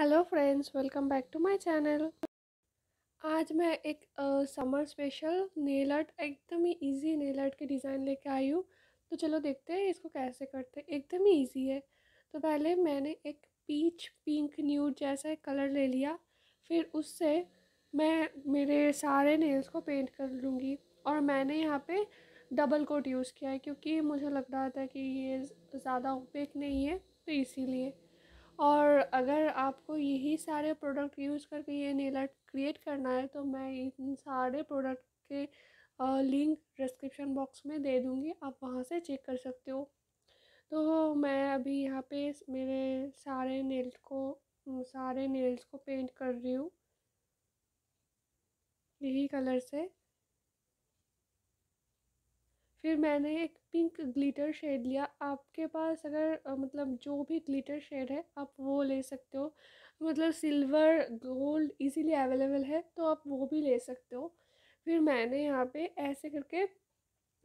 hello friends welcome back to my channel आज मैं एक समर स्पेशल नेल आर्ट एकदम ही इजी नेल आर्ट के डिज़ाइन लेके आई हूँ तो चलो देखते हैं इसको कैसे करते हैं एकदम ही इजी है तो पहले मैंने एक पीच पिंक न्यू जैसा एक कलर ले लिया फिर उससे मैं मेरे सारे नेल्स को पेंट कर लूँगी और मैंने यहाँ पर डबल कोट यूज़ किया है क्योंकि मुझे लग रहा था कि ये ज़्यादा ओपेक नहीं है तो इसी और अगर आपको यही सारे प्रोडक्ट यूज़ करके ये नेल आर्ट क्रिएट करना है तो मैं इन सारे प्रोडक्ट के लिंक डिस्क्रिप्शन बॉक्स में दे दूँगी आप वहाँ से चेक कर सकते हो तो मैं अभी यहाँ पे मेरे सारे नेल्स को सारे नेल्स को पेंट कर रही हूँ यही कलर से फिर मैंने एक पिंक ग्लिटर शेड लिया आपके पास अगर मतलब जो भी ग्लिटर शेड है आप वो ले सकते हो मतलब सिल्वर गोल्ड इजीली अवेलेबल है तो आप वो भी ले सकते हो फिर मैंने यहाँ पे ऐसे करके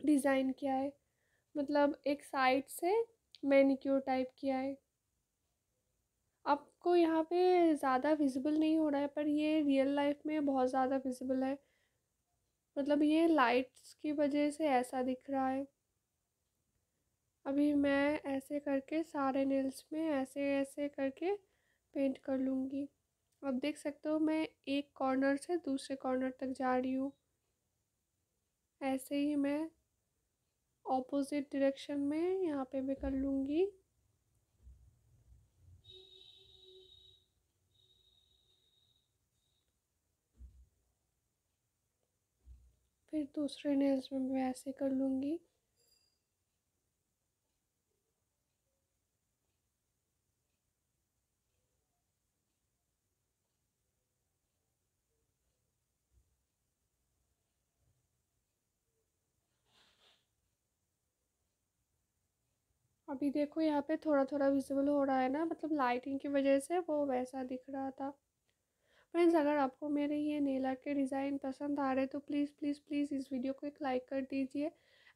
डिज़ाइन किया है मतलब एक साइड से मैनिक्योर टाइप किया है आपको यहाँ पे ज़्यादा विजिबल नहीं हो रहा है पर ये रियल लाइफ में बहुत ज़्यादा विजिबल है मतलब ये लाइट्स की वजह से ऐसा दिख रहा है अभी मैं ऐसे करके सारे नेल्स में ऐसे ऐसे करके पेंट कर लूँगी अब देख सकते हो मैं एक कॉर्नर से दूसरे कॉर्नर तक जा रही हूँ ऐसे ही मैं ऑपोजिट डायरेक्शन में यहाँ पे भी कर लूँगी फिर दूसरे नेल्स में मैं ऐसे कर लूँगी अभी देखो यहाँ पे थोड़ा थोड़ा विजिबल हो रहा है ना मतलब लाइटिंग की वजह से वो वैसा दिख रहा था फ्रेंड्स अगर आपको मेरे ये नेल आर्ट के डिज़ाइन पसंद आ रहे तो प्लीज़ प्लीज़ प्लीज़ इस वीडियो को एक लाइक कर दीजिए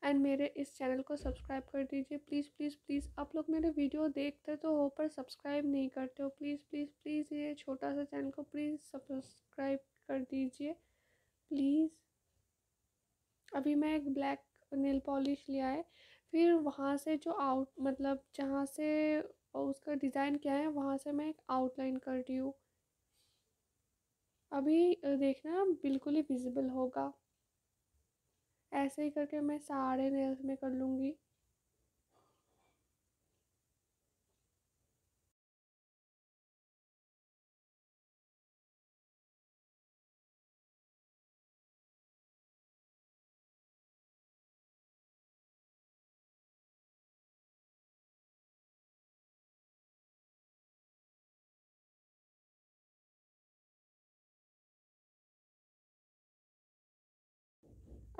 एंड मेरे इस चैनल को सब्सक्राइब कर दीजिए प्लीज़ प्लीज़ प्लीज़ आप लोग मेरे वीडियो देखते तो हो पर सब्सक्राइब नहीं करते हो प्लीज़ प्लीज़ प्लीज़ ये छोटा सा चैनल को प्लीज़ सब्सक्राइब कर दीजिए प्लीज़ अभी मैं एक ब्लैक नेल पॉलिश लिया है फिर वहाँ से जो आउट मतलब जहाँ से उसका डिज़ाइन क्या है वहाँ से मैं एक आउटलाइन कर रही हूँ अभी देखना बिल्कुल ही विजिबल होगा ऐसे ही करके मैं सारे नेल्स में कर लूँगी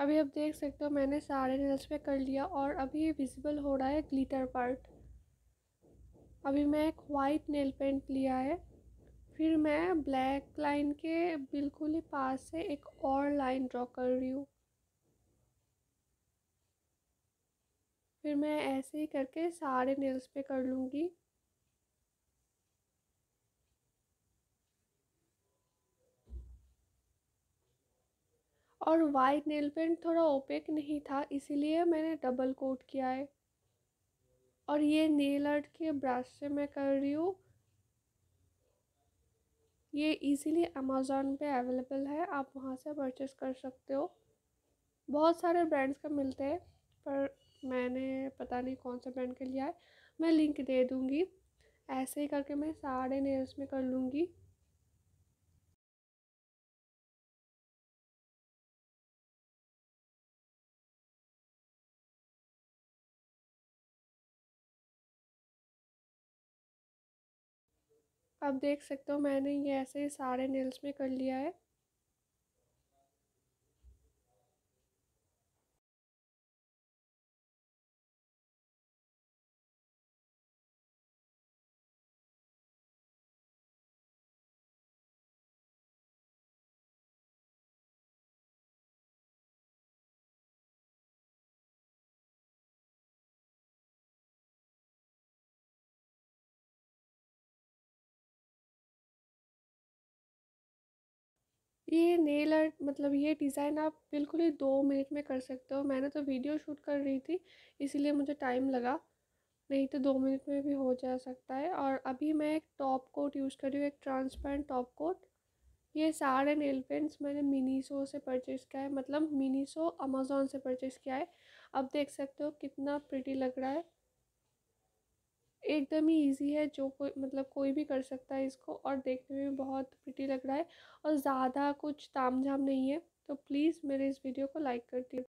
अभी आप देख सकते हो मैंने सारे नेल्स पे कर लिया और अभी विजिबल हो रहा है ग्लिटर पार्ट अभी मैं एक वाइट नेल पेंट लिया है फिर मैं ब्लैक लाइन के बिल्कुल ही पास से एक और लाइन ड्रॉ कर रही हूँ फिर मैं ऐसे ही करके सारे नेल्स पे कर लूँगी और वाइट नेल पेंट थोड़ा ओपेक नहीं था इसीलिए मैंने डबल कोट किया है और ये नेल आर्ट के ब्रश से मैं कर रही हूँ ये इजीली अमेज़ोन पे अवेलेबल है आप वहाँ से परचेस कर सकते हो बहुत सारे ब्रांड्स का मिलते हैं पर मैंने पता नहीं कौन सा ब्रांड का लिया है मैं लिंक दे दूँगी ऐसे ही करके मैं सारे नेल्स में कर लूँगी आप देख सकते हो मैंने ये ऐसे सारे नेल्स में कर लिया है ये नेल आर्ट मतलब ये डिज़ाइन आप बिल्कुल ही दो मिनट में कर सकते हो मैंने तो वीडियो शूट कर रही थी इसीलिए मुझे टाइम लगा नहीं तो दो मिनट में भी हो जा सकता है और अभी मैं एक टॉप कोट यूज़ कर रही हूँ एक ट्रांसपेरेंट टॉप कोट ये सारे नेल पेंट्स मैंने मिनीसो से परचेज़ किया है मतलब मिनीसो अमेज़ोन से परचेज़ किया है अब देख सकते हो कितना प्रिटी लग रहा है एकदम ही ईजी है जो कोई मतलब कोई भी कर सकता है इसको और देखने में भी बहुत प्रिटी लग रहा है और ज़्यादा कुछ ताम झाम नहीं है तो प्लीज़ मेरे इस वीडियो को लाइक कर दिए